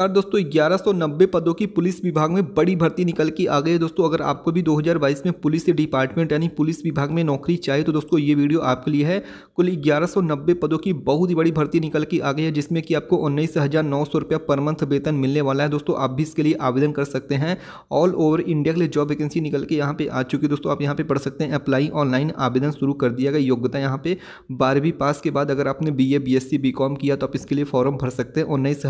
नमस्कार दोस्तों 1190 पदों की पुलिस विभाग में बड़ी भर्ती निकल के आ गई है दोस्तों अगर आपको भी 2022 में पुलिस डिपार्टमेंट यानी पुलिस विभाग में नौकरी चाहिए तो दोस्तों ये वीडियो आपके लिए है कुल 1190 पदों की बहुत ही बड़ी भर्ती निकल के आ गई है जिसमें कि आपको उन्नीस रुपया पर मंथ वेतन मिलने वाला है दोस्तों आप भी इसके लिए आवेदन कर सकते हैं ऑल ओवर इंडिया के लिए जॉब वैकेंसी निकल के यहाँ पर आ चुकी है दोस्तों आप यहाँ पर पढ़ सकते हैं अप्लाई ऑनलाइन आवेदन शुरू कर दिया गया योग्यता यहाँ पर बारहवीं पास के बाद अगर आपने बी ए किया तो आप इसके लिए फॉर्म भर सकते हैं उन्नीस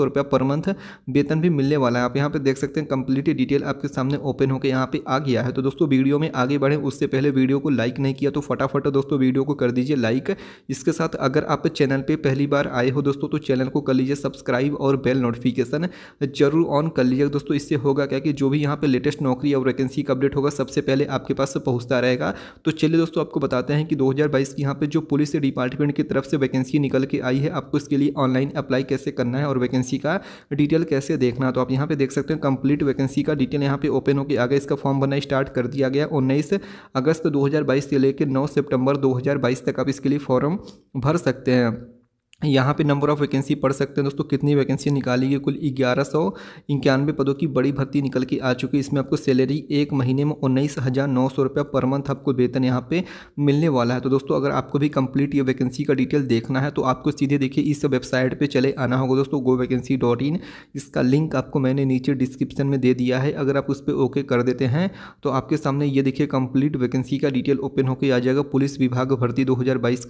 रुपया पर मंथ वेतन भी मिलने वाला है आप यहाँ पे देख सकते हैं कंप्लीट डिटेल आपके सामने ओपन होकर यहाँ पे आ गया है तो दोस्तों वीडियो में आगे बढ़े उससे पहले वीडियो को लाइक नहीं किया तो फटाफट दोस्तों वीडियो को कर दीजिए लाइक इसके साथ अगर आप चैनल पर पहली बार आए हो दोस्तों तो चैनल को कर लीजिए सब्सक्राइब और बेल नोटिफिकेशन जरूर ऑन कर लीजिएगा दोस्तों इससे होगा क्या कि जो भी यहाँ पर लेटेस्ट नौकरी और वैकेंसी का अपडेट होगा सबसे पहले आपके पास पहुँचता रहेगा तो चलिए दोस्तों आपको बताते हैं कि दो की यहाँ पर जो पुलिस डिपार्टमेंट की तरफ से वैकेंसी निकल के आई है आपको इसके लिए ऑनलाइन अप्लाई कैसे करना है और वैकेंसी का डिटेल कैसे देखना तो आप यहाँ पे देख सकते हैं कंप्लीट वैकेंसी का डिटेल यहाँ पे ओपन होकर आगे इसका फॉर्म भरना स्टार्ट कर दिया गया उन्नीस अगस्त 2022 से लेकर 9 सितंबर 2022 तक आप इसके लिए फॉर्म भर सकते हैं यहाँ पे नंबर ऑफ़ वैकेंसी पढ़ सकते हैं दोस्तों कितनी वैकेंसी निकाली गई कुल ग्यारह सौ इक्यानवे पदों की बड़ी भर्ती निकल के आ चुकी है इसमें आपको सैलरी एक महीने में उन्नीस हज़ार नौ सौ रुपया पर मंथ आपको वेतन यहाँ पे मिलने वाला है तो दोस्तों अगर आपको भी कंप्लीट ये वैकेंसी का डिटेल देखना है तो आपको सीधे देखिए इस वेबसाइट पर चले आना होगा दोस्तों गो वैकेंसी डॉट इन इसका लिंक आपको मैंने नीचे डिस्क्रिप्शन में दे दिया है अगर आप उस पर ओके कर देते हैं तो आपके सामने ये देखिए कम्प्लीट वैकेंसी का डिटेल ओपन होकर आ जाएगा पुलिस विभाग भर्ती दो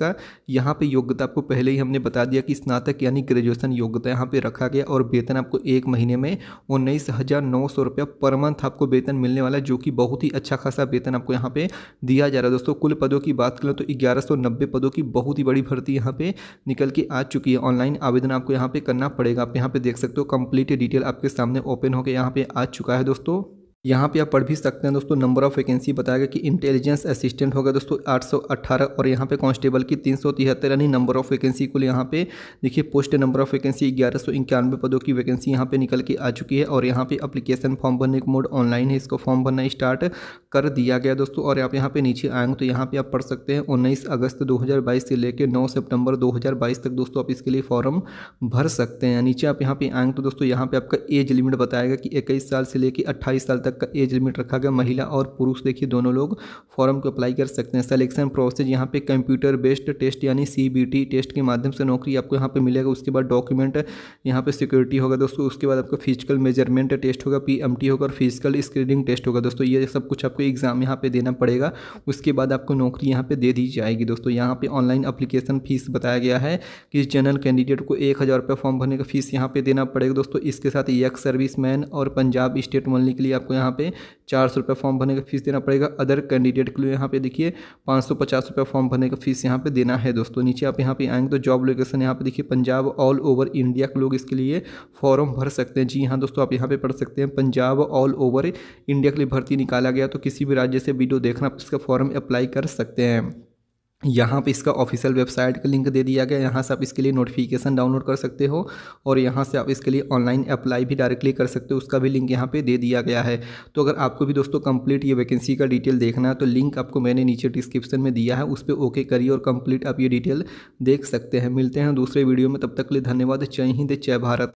का यहाँ पर योग्यता आपको पहले ही हमने बताया बता दिया कि स्नातक यानी ग्रेजुएशन योग्यता यहाँ पे रखा गया और वेतन आपको एक महीने में उन्नीस हज़ार नौ सौ रुपया पर मंथ आपको वेतन मिलने वाला है जो कि बहुत ही अच्छा खासा वेतन आपको यहाँ पे दिया जा रहा है दोस्तों कुल पदों की बात करें तो ग्यारह सौ नब्बे पदों की बहुत ही बड़ी भर्ती यहाँ पर निकल के आ चुकी है ऑनलाइन आवेदन आपको यहाँ पर करना पड़ेगा आप यहाँ पर देख सकते हो कंप्लीट डिटेल आपके सामने ओपन होकर यहाँ पर आ चुका है दोस्तों यहाँ पे आप पढ़ भी सकते हैं दोस्तों नंबर ऑफ वैकेंसी बताया गया कि इंटेलिजेंस असिस्टेंट होगा दोस्तों 818 और यहाँ पे कांस्टेबल की तीन सौ तिहत्तर यानी नंबर ऑफ वैकेंसी कुल यहाँ पे देखिए पोस्ट नंबर ऑफ वैकेंसी ग्यारह सौ इक्यानवे पदों की वैकेंसी यहाँ पे निकल के आ चुकी है और यहाँ पे अपलीकेशन फॉर्म भरने का मोड ऑनलाइन है इसको फॉर्म भरना स्टार्ट कर दिया गया दोस्तों और आप यहाँ पर नीचे आएंगे तो यहाँ पर आप पढ़ सकते हैं उन्नीस अगस्त दो से लेकर नौ सेप्टेम्बर दो तक दोस्तों आप इसके लिए फॉर्म भर सकते हैं नीचे आप यहाँ पे आएंगे तो दोस्तों यहाँ पर आपका एज लिमिट बताएगा कि इक्कीस साल से लेकर अट्ठाईस साल तक तक का एज लिमिट रखा गया महिला और पुरुष देखिए दोनों लोग फॉर्म को अप्लाई कर सकते हैं सिलेक्शन प्रोसेस यहाँ पे कंप्यूटर बेस्ड टेस्ट यानी सी टेस्ट के माध्यम से नौकरी आपको यहाँ पे मिलेगा उसके बाद डॉक्यूमेंट यहाँ पे सिक्योरिटी होगा दोस्तों उसके बाद आपको फिजिकल मेजरमेंट टेस्ट होगा पी होगा और फिजिकल स्क्रीनिंग टेस्ट होगा दोस्तों ये सब कुछ आपको एग्ज़ाम यहाँ पर देना पड़ेगा उसके बाद आपको नौकरी यहाँ पर दे दी जाएगी दोस्तों यहाँ पर ऑनलाइन अप्लीकेशन फीस बताया गया है कि जनरल कैंडिडेट को एक फॉर्म भरने का फीस यहाँ पर देना पड़ेगा दोस्तों इसके साथ यक सर्विस और पंजाब स्टेट ओनली के लिए आपको यहाँ पे चार सौ रुपये फॉर्म भरने का फीस देना पड़ेगा अदर कैंडिडेट के लिए यहाँ पे देखिए पाँच सौ पचास रुपये फॉर्म भरने का फीस यहाँ पे देना है दोस्तों नीचे आप यहाँ पे आएंगे तो जॉब लोकेशन यहाँ पे देखिए पंजाब ऑल ओवर इंडिया के लोग इसके लिए फॉर्म भर सकते हैं जी हाँ दोस्तों आप यहाँ पे पढ़ सकते हैं पंजाब ऑल ओवर इंडिया के लिए भर्ती निकाला गया तो किसी भी राज्य से वीडियो देखना आप इसका फॉर्म अप्लाई कर सकते हैं यहाँ पे इसका ऑफिशियल वेबसाइट का लिंक दे दिया गया यहाँ से आप इसके लिए नोटिफिकेशन डाउनलोड कर सकते हो और यहाँ से आप इसके लिए ऑनलाइन अप्लाई भी डायरेक्टली कर सकते हो उसका भी लिंक यहाँ पे दे दिया गया है तो अगर आपको भी दोस्तों कंप्लीट ये वैकेंसी का डिटेल देखना है तो लिंक आपको मैंने नीचे डिस्क्रिप्शन में दिया है उस पर ओके करिए और कंप्लीट आप ये डिटेल देख सकते हैं मिलते हैं दूसरे वीडियो में तब तक के लिए धन्यवाद जय हिंद जय भारत